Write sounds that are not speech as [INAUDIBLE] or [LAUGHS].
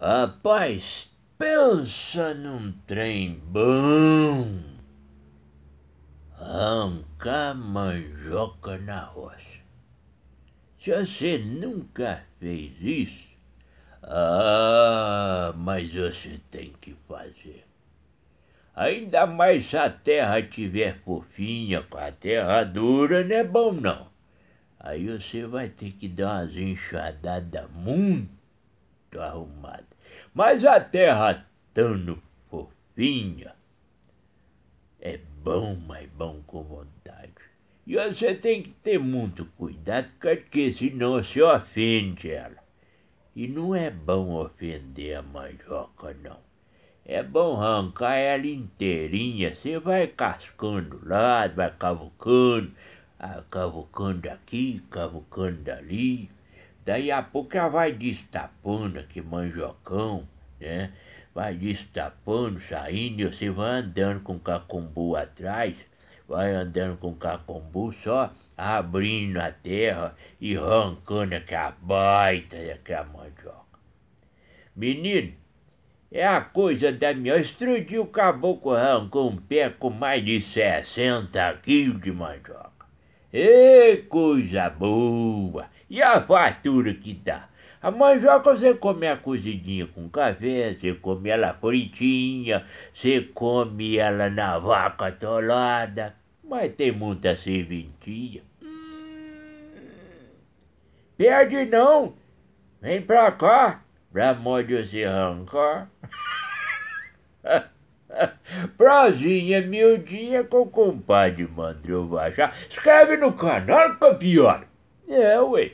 Rapaz, pensa num trem bom. Arrancar manjoca na roça. Se você nunca fez isso, ah, mas você tem que fazer. Ainda mais se a terra tiver fofinha, com a terra dura não é bom não. Aí você vai ter que dar umas enxadadas muito arrumadas. Mas a terra tão fofinha é bom, mas bom com vontade. E você tem que ter muito cuidado, porque senão se ofende ela. E não é bom ofender a mandioca, não. É bom arrancar ela inteirinha. Você vai cascando lá, vai cavucando, ah, cavucando aqui, cavucando ali. Daí a pouco ela vai destapando aqui, manjocão, né? Vai destapando, saindo, e você vai andando com o cacumbu atrás, vai andando com o cacumbu só abrindo a terra e arrancando aquela baita daquela mandioca. Menino, é a coisa da minha. estrudiu o caboclo arrancou um pé com mais de 60 quilos de mandioca. E coisa boa! E a fartura que dá! A ah, mandioca você come a cozidinha com café, você come ela fritinha, você come ela na vaca atolada, mas tem muita serventia. Hum. Perde não, vem pra cá, pra modo você arrancar. [LAUGHS] Prozinha dia com o compadre mandril baixar. Escreve no canal, campeão. É, ué.